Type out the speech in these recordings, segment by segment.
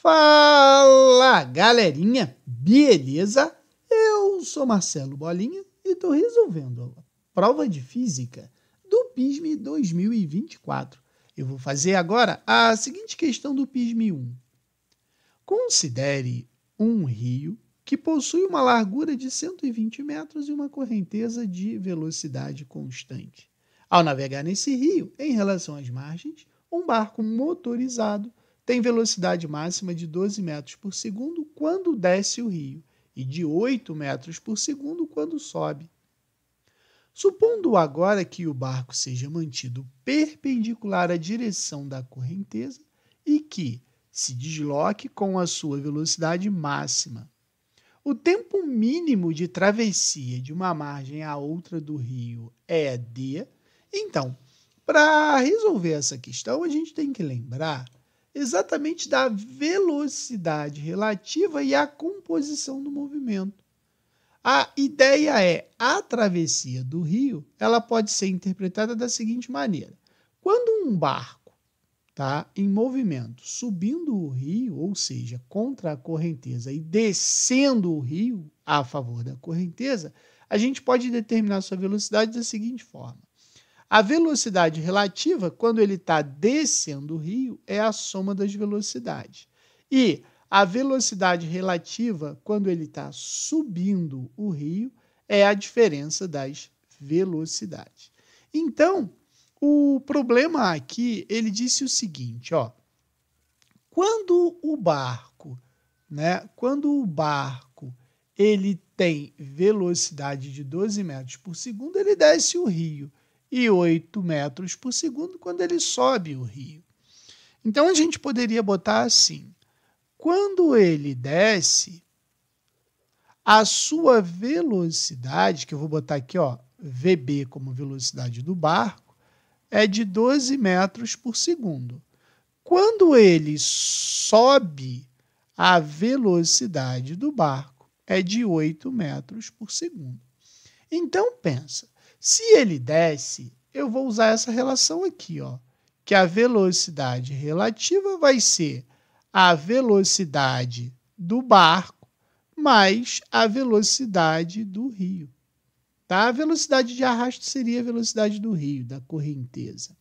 Fala galerinha, beleza? Eu sou Marcelo Bolinha e estou resolvendo a prova de física do PISM 2024. Eu vou fazer agora a seguinte questão do PISM 1. Considere um rio que possui uma largura de 120 metros e uma correnteza de velocidade constante. Ao navegar nesse rio, em relação às margens, um barco motorizado tem velocidade máxima de 12 metros por segundo quando desce o rio e de 8 metros por segundo quando sobe. Supondo agora que o barco seja mantido perpendicular à direção da correnteza e que se desloque com a sua velocidade máxima. O tempo mínimo de travessia de uma margem à outra do rio é D. Então, para resolver essa questão, a gente tem que lembrar exatamente da velocidade relativa e a composição do movimento. A ideia é a travessia do rio, ela pode ser interpretada da seguinte maneira: quando um barco está em movimento, subindo o rio, ou seja, contra a correnteza e descendo o rio a favor da correnteza, a gente pode determinar sua velocidade da seguinte forma: a velocidade relativa, quando ele está descendo o rio, é a soma das velocidades. E a velocidade relativa, quando ele está subindo o rio, é a diferença das velocidades. Então, o problema aqui, ele disse o seguinte, ó. Quando o barco, né, quando o barco, ele tem velocidade de 12 metros por segundo, ele desce o rio e 8 metros por segundo quando ele sobe o rio. Então a gente poderia botar assim: quando ele desce, a sua velocidade, que eu vou botar aqui, ó, VB como velocidade do barco, é de 12 metros por segundo. Quando ele sobe, a velocidade do barco é de 8 metros por segundo. Então pensa, se ele desce, eu vou usar essa relação aqui, ó, que a velocidade relativa vai ser a velocidade do barco mais a velocidade do rio. Tá? A velocidade de arrasto seria a velocidade do rio, da correnteza.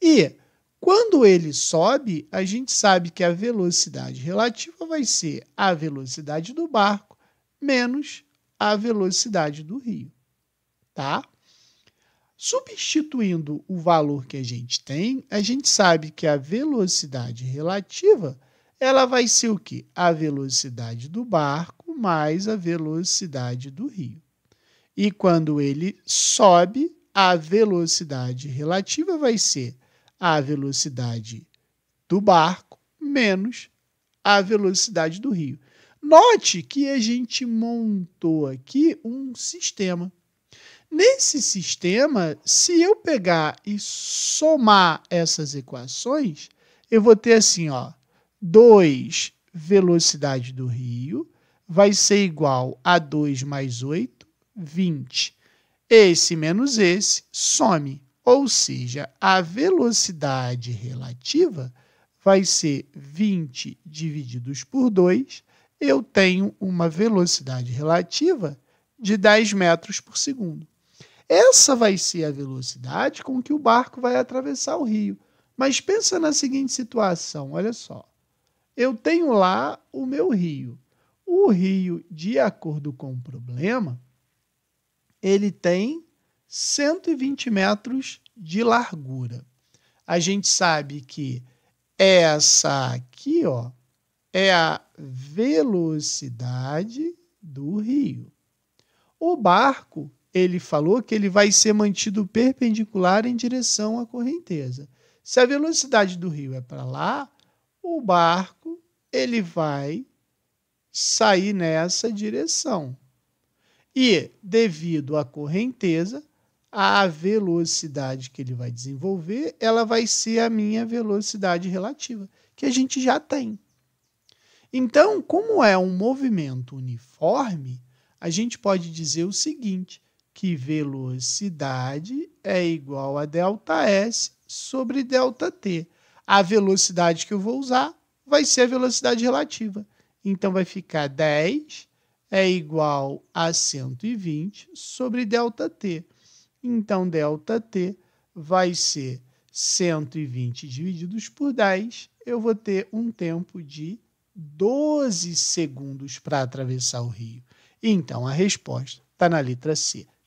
E quando ele sobe, a gente sabe que a velocidade relativa vai ser a velocidade do barco menos a velocidade do rio, tá? Substituindo o valor que a gente tem, a gente sabe que a velocidade relativa ela vai ser o que? A velocidade do barco mais a velocidade do rio. E quando ele sobe, a velocidade relativa vai ser a velocidade do barco menos a velocidade do rio. Note que a gente montou aqui um sistema. Nesse sistema, se eu pegar e somar essas equações, eu vou ter assim, ó, 2 velocidade do rio vai ser igual a 2 mais 8, 20. Esse menos esse some, ou seja, a velocidade relativa vai ser 20 divididos por 2. Eu tenho uma velocidade relativa de 10 metros por segundo. Essa vai ser a velocidade com que o barco vai atravessar o rio. Mas pensa na seguinte situação, olha só. Eu tenho lá o meu rio. O rio, de acordo com o problema, ele tem 120 metros de largura. A gente sabe que essa aqui, ó, é a velocidade do rio. O barco ele falou que ele vai ser mantido perpendicular em direção à correnteza. Se a velocidade do rio é para lá, o barco ele vai sair nessa direção. E, devido à correnteza, a velocidade que ele vai desenvolver, ela vai ser a minha velocidade relativa, que a gente já tem. Então, como é um movimento uniforme, a gente pode dizer o seguinte, que velocidade é igual a delta S sobre delta T. A velocidade que eu vou usar vai ser a velocidade relativa. Então, vai ficar 10 é igual a 120 sobre delta t. Então, delta t vai ser 120 divididos por 10. Eu vou ter um tempo de 12 segundos para atravessar o rio. Então, a resposta está na letra C.